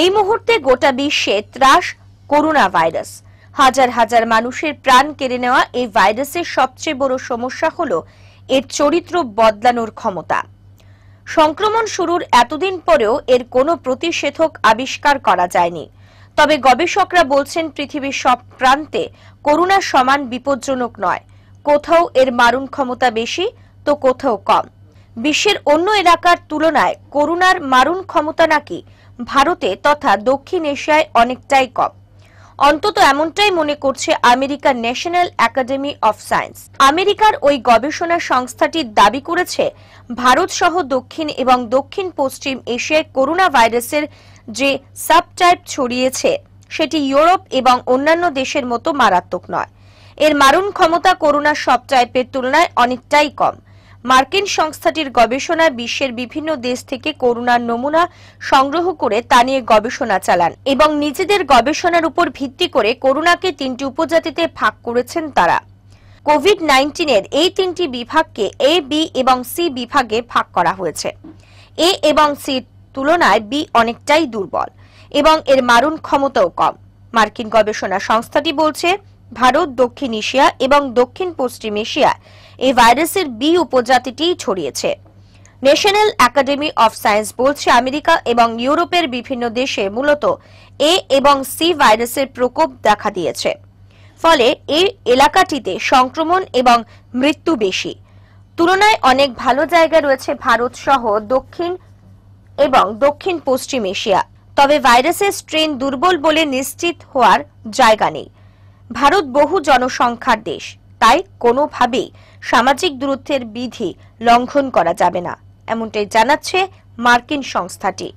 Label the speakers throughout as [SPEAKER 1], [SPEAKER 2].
[SPEAKER 1] এই মুহূর্তে গোটা বিশ্বে ত্রাস করোনা ভাইরাস হাজার হাজার মানুষের প্রাণ কেড়ে নেওয়া এই ভাইরাসের সবচেয়ে বড় সমস্যা হল এর চরিত্র বদলানোর ক্ষমতা সংক্রমণ শুরুর এতদিন পরেও এর কোনো প্রতিষেধক আবিষ্কার করা যায়নি তবে গবেষকরা বলছেন পৃথিবীর সব প্রান্তে করোনা সমান বিপজ্জনক নয় কোথাও এর মারণ ক্ষমতা বেশি তো কোথাও কম বিশ্বের অন্য এলাকার তুলনায় করোনার মারণ ক্ষমতা নাকি ভারতে তথা দক্ষিণ এশিয়ায় অনেকটাই কম অন্তত এমনটাই মনে করছে আমেরিকার ন্যাশনাল একাডেমি অফ সায়েন্স আমেরিকার ওই গবেষণা সংস্থাটি দাবি করেছে ভারত সহ দক্ষিণ এবং দক্ষিণ পশ্চিম এশিয়ায় করোনা ভাইরাসের যে সাবটাইপ ছড়িয়েছে সেটি ইউরোপ এবং অন্যান্য দেশের মতো মারাত্মক নয় এর মারণ ক্ষমতা করোনার সব টাইপের তুলনায় অনেকটাই কম মার্কিন সংস্থাটির গবেষণা বিশ্বের বিভিন্ন দেশ থেকে করোনার নমুনা সংগ্রহ করে তা নিয়ে গবেষণা চালান এবং নিজেদের গবেষণার উপর ভিত্তি করে করোনাকে তিনটি উপজাতিতে ভাগ করেছেন তারা কোভিড নাইন্টিনের এই তিনটি বিভাগকে এ বি এবং সি বিভাগে ভাগ করা হয়েছে এ এবং সি তুলনায় বি অনেকটাই দুর্বল এবং এর মারণ ক্ষমতাও কম মার্কিন গবেষণা সংস্থাটি বলছে ভারত দক্ষিণ এশিয়া এবং দক্ষিণ পশ্চিম এশিয়া এই ভাইরাসের বি উপজাতিটি ছড়িয়েছে ন্যাশনাল একাডেমি অফ সায়েন্স বলছে আমেরিকা এবং ইউরোপের বিভিন্ন দেশে মূলত এ এবং সি ভাইরাসের প্রকোপ দেখা দিয়েছে ফলে এই এলাকাটিতে সংক্রমণ এবং মৃত্যু বেশি তুলনায় অনেক ভালো জায়গা রয়েছে ভারত সহ দক্ষিণ এবং দক্ষিণ পশ্চিম এশিয়া তবে ভাইরাসের স্ট্রেন দুর্বল বলে নিশ্চিত হওয়ার জায়গা নেই ভারত বহু জনসংখ্যার দেশ তাই কোনোভাবেই সামাজিক দূরত্বের বিধি লঙ্ঘন করা যাবে না এমনটাই জানাচ্ছে মার্কিন সংস্থাটি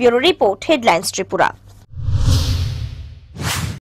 [SPEAKER 1] ব্যুরো রিপোর্ট হেডলাইন্স ত্রিপুরা